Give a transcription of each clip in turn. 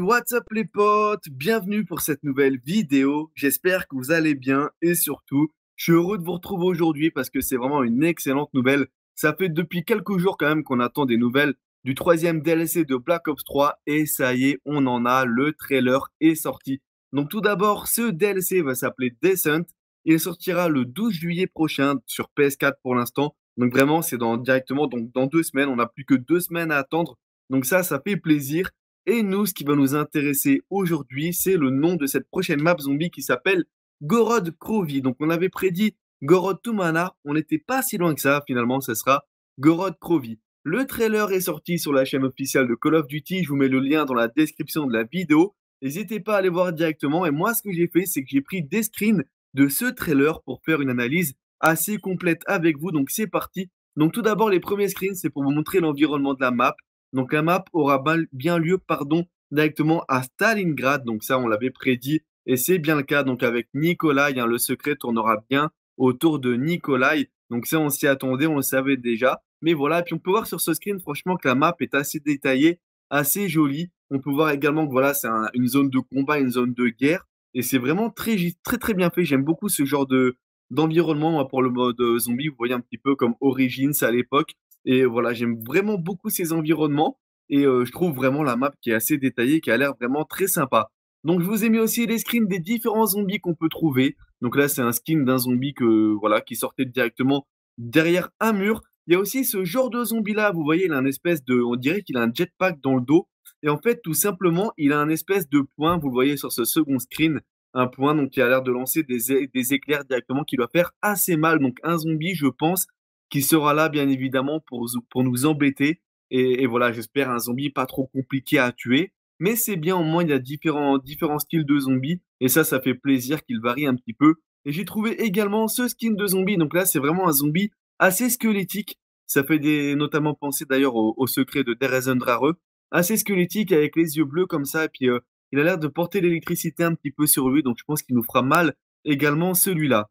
what's up les potes Bienvenue pour cette nouvelle vidéo. J'espère que vous allez bien et surtout, je suis heureux de vous retrouver aujourd'hui parce que c'est vraiment une excellente nouvelle. Ça fait depuis quelques jours quand même qu'on attend des nouvelles du troisième DLC de Black Ops 3 et ça y est, on en a, le trailer est sorti. Donc tout d'abord, ce DLC va s'appeler Descent. Il sortira le 12 juillet prochain sur PS4 pour l'instant. Donc vraiment, c'est dans, directement donc dans deux semaines. On n'a plus que deux semaines à attendre. Donc ça, ça fait plaisir. Et nous, ce qui va nous intéresser aujourd'hui, c'est le nom de cette prochaine map zombie qui s'appelle Gorod Krovi. Donc, on avait prédit Gorod Tumana. On n'était pas si loin que ça. Finalement, ce sera Gorod Krovi. Le trailer est sorti sur la chaîne officielle de Call of Duty. Je vous mets le lien dans la description de la vidéo. N'hésitez pas à aller voir directement. Et moi, ce que j'ai fait, c'est que j'ai pris des screens de ce trailer pour faire une analyse assez complète avec vous. Donc, c'est parti. Donc, tout d'abord, les premiers screens, c'est pour vous montrer l'environnement de la map. Donc la map aura bien lieu pardon, directement à Stalingrad. Donc ça, on l'avait prédit et c'est bien le cas. Donc avec Nikolai, hein, le secret tournera bien autour de Nikolai. Donc ça, on s'y attendait, on le savait déjà. Mais voilà, et puis on peut voir sur ce screen, franchement, que la map est assez détaillée, assez jolie. On peut voir également que voilà, c'est une zone de combat, une zone de guerre. Et c'est vraiment très, très, très bien fait. J'aime beaucoup ce genre de d'environnement pour le mode euh, zombie. Vous voyez un petit peu comme Origins à l'époque. Et voilà, j'aime vraiment beaucoup ces environnements et je trouve vraiment la map qui est assez détaillée, qui a l'air vraiment très sympa. Donc je vous ai mis aussi les screens des différents zombies qu'on peut trouver. Donc là, c'est un skin d'un zombie voilà qui sortait directement derrière un mur. Il y a aussi ce genre de zombie là, vous voyez, il a un espèce de, on dirait qu'il a un jetpack dans le dos. Et en fait, tout simplement, il a un espèce de point, vous le voyez sur ce second screen, un point donc qui a l'air de lancer des, des éclairs directement qui doit faire assez mal. Donc un zombie, je pense, qui sera là, bien évidemment, pour, nous embêter. Et, voilà, j'espère un zombie pas trop compliqué à tuer. Mais c'est bien, au moins, il y a différents, différents styles de zombies. Et ça, ça fait plaisir qu'il varie un petit peu. Et j'ai trouvé également ce skin de zombie. Donc là, c'est vraiment un zombie assez squelettique. Ça fait notamment penser d'ailleurs au, secret de Drareux, Assez squelettique avec les yeux bleus comme ça. Et puis, euh, il a l'air de porter l'électricité un petit peu sur lui. Donc je pense qu'il nous fera mal également celui-là.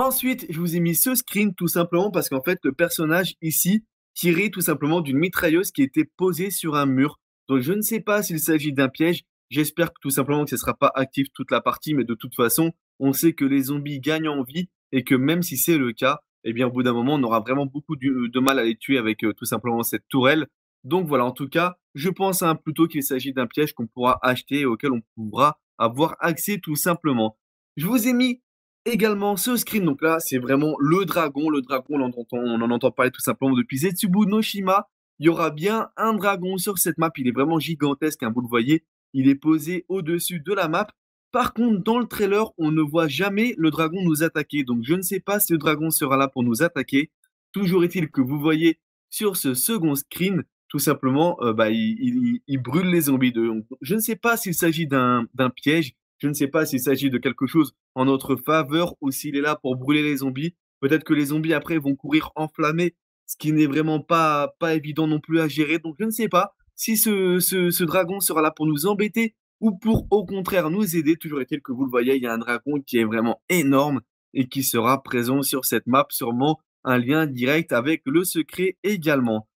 Ensuite, je vous ai mis ce screen tout simplement parce qu'en fait, le personnage ici tirait tout simplement d'une mitrailleuse qui était posée sur un mur. Donc, je ne sais pas s'il s'agit d'un piège. J'espère tout simplement que ce ne sera pas actif toute la partie, mais de toute façon, on sait que les zombies gagnent en vie et que même si c'est le cas, eh bien, au bout d'un moment, on aura vraiment beaucoup euh, de mal à les tuer avec euh, tout simplement cette tourelle. Donc voilà, en tout cas, je pense hein, plutôt qu'il s'agit d'un piège qu'on pourra acheter et auquel on pourra avoir accès tout simplement. Je vous ai mis également ce screen. Donc là, c'est vraiment le dragon. Le dragon, on en entend, parler tout simplement depuis Zetsubu noshima Il y aura bien un dragon sur cette map. Il est vraiment gigantesque, hein, vous le voyez. Il est posé au-dessus de la map. Par contre, dans le trailer, on ne voit jamais le dragon nous attaquer. Donc je ne sais pas si le dragon sera là pour nous attaquer. Toujours est-il que vous voyez sur ce second screen, tout simplement, euh, bah, il, brûle les zombies. De... je ne sais pas s'il s'agit d'un piège je ne sais pas s'il s'agit de quelque chose en notre faveur ou s'il est là pour brûler les zombies. Peut-être que les zombies après vont courir enflammés, ce qui n'est vraiment pas, pas évident non plus à gérer. Donc je ne sais pas si ce, ce dragon sera là pour nous embêter ou pour au contraire nous aider. Toujours est-il que vous le voyez, il y a un dragon qui est vraiment énorme et qui sera présent sur cette map, sûrement un lien direct avec le secret également.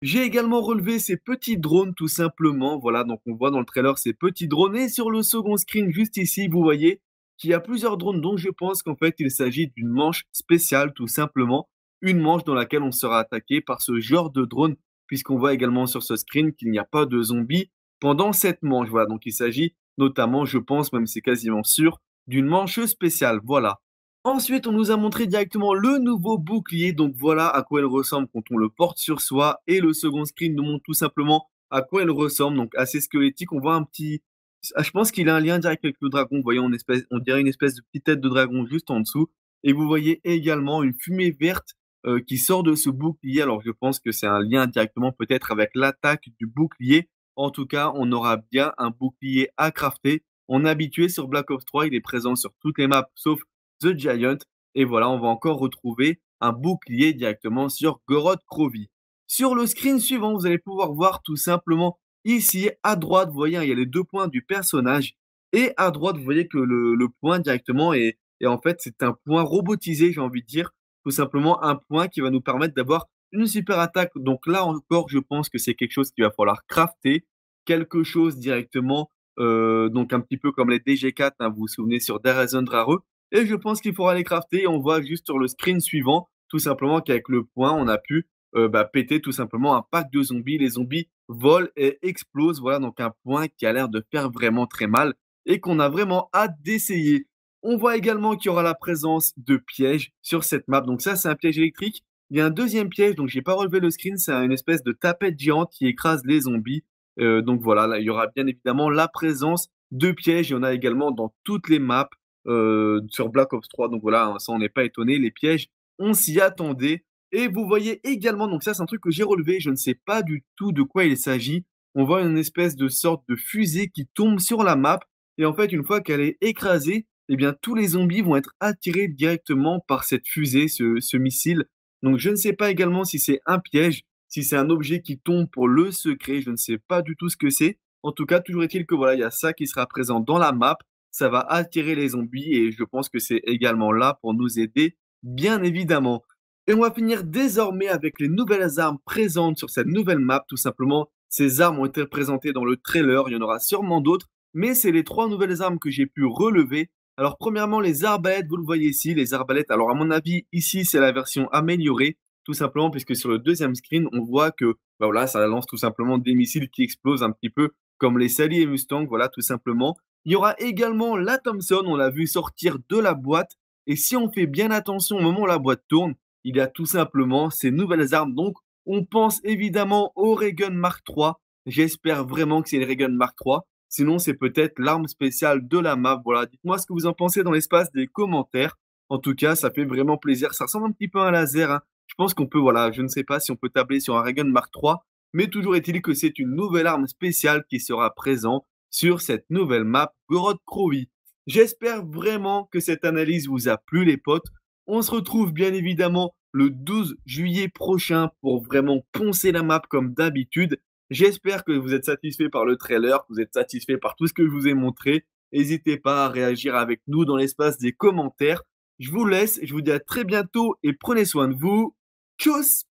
J'ai également relevé ces petits drones tout simplement. Voilà, donc on voit dans le trailer ces petits drones. Et sur le second screen, juste ici, vous voyez qu'il y a plusieurs drones. Donc je pense qu'en fait, il s'agit d'une manche spéciale tout simplement. Une manche dans laquelle on sera attaqué par ce genre de drone. Puisqu'on voit également sur ce screen qu'il n'y a pas de zombies pendant cette manche. Voilà, donc il s'agit notamment, je pense, même c'est quasiment sûr, d'une manche spéciale. Voilà. Ensuite, on nous a montré directement le nouveau bouclier. Donc voilà à quoi elle ressemble quand on le porte sur soi. Et le second screen nous montre tout simplement à quoi elle ressemble. Donc assez squelettique. On voit un petit. Ah, je pense qu'il a un lien direct avec le dragon. Voyons on, espèce... on dirait une espèce de petite tête de dragon juste en dessous. Et vous voyez également une fumée verte euh, qui sort de ce bouclier. Alors je pense que c'est un lien directement peut-être avec l'attaque du bouclier. En tout cas, on aura bien un bouclier à crafter. On est habitué sur Black Ops 3, il est présent sur toutes les maps sauf The Giant. Et voilà, on va encore retrouver un bouclier directement sur Gorod Krovi. Sur le screen suivant, vous allez pouvoir voir tout simplement ici à droite, vous voyez, hein, il y a les deux points du personnage. Et à droite, vous voyez que le, point directement est, et en fait, c'est un point robotisé, j'ai envie de dire. Tout simplement un point qui va nous permettre d'avoir une super attaque. Donc là encore, je pense que c'est quelque chose qui va falloir crafter. Quelque chose directement, euh, donc un petit peu comme les DG4, hein, vous vous souvenez sur Darazon et je pense qu'il faudra les crafter. On voit juste sur le screen suivant, tout simplement qu'avec le point, on a pu euh, bah, péter tout simplement un pack de zombies. Les zombies volent et explosent. Voilà donc un point qui a l'air de faire vraiment très mal et qu'on a vraiment hâte d'essayer. On voit également qu'il y aura la présence de pièges sur cette map. Donc ça, c'est un piège électrique. Il y a un deuxième piège, donc j'ai pas relevé le screen, c'est une espèce de tapette géante qui écrase les zombies. Euh, donc voilà, il y aura bien évidemment la présence de pièges. Il y en a également dans toutes les maps. Euh, sur Black Ops 3. Donc voilà, ça on n'est pas étonné. Les pièges, on s'y attendait. Et vous voyez également, donc ça c'est un truc que j'ai relevé, je ne sais pas du tout de quoi il s'agit. On voit une espèce de sorte de fusée qui tombe sur la map. Et en fait, une fois qu'elle est écrasée, eh bien tous les zombies vont être attirés directement par cette fusée, ce, ce missile. Donc je ne sais pas également si c'est un piège, si c'est un objet qui tombe pour le secret, je ne sais pas du tout ce que c'est. En tout cas, toujours est-il que voilà, il y a ça qui sera présent dans la map ça va attirer les zombies et je pense que c'est également là pour nous aider, bien évidemment. Et on va finir désormais avec les nouvelles armes présentes sur cette nouvelle map, tout simplement. Ces armes ont été présentées dans le trailer, il y en aura sûrement d'autres, mais c'est les trois nouvelles armes que j'ai pu relever. Alors premièrement, les arbalètes, vous le voyez ici, les arbalètes. Alors à mon avis, ici, c'est la version améliorée, tout simplement, puisque sur le deuxième screen, on voit que bah voilà, ça lance tout simplement des missiles qui explosent un petit peu comme les Sally et Mustang, voilà, tout simplement. Il y aura également la Thompson, on l'a vu sortir de la boîte. Et si on fait bien attention au moment où la boîte tourne, il y a tout simplement ces nouvelles armes. Donc, on pense évidemment au Reagan Mark III. J'espère vraiment que c'est le Reagan Mark III. Sinon, c'est peut-être l'arme spéciale de la map. Voilà, dites-moi ce que vous en pensez dans l'espace des commentaires. En tout cas, ça fait vraiment plaisir. Ça ressemble un petit peu à un laser. Hein. Je pense qu'on peut, voilà, je ne sais pas si on peut tabler sur un Reagan Mark III. Mais toujours est-il que c'est une nouvelle arme spéciale qui sera présente sur cette nouvelle map Gorod Krovi. J'espère vraiment que cette analyse vous a plu les potes. On se retrouve bien évidemment le 12 juillet prochain pour vraiment poncer la map comme d'habitude. J'espère que vous êtes satisfait par le trailer, que vous êtes satisfait par tout ce que je vous ai montré. N'hésitez pas à réagir avec nous dans l'espace des commentaires. Je vous laisse, je vous dis à très bientôt et prenez soin de vous. Tchuss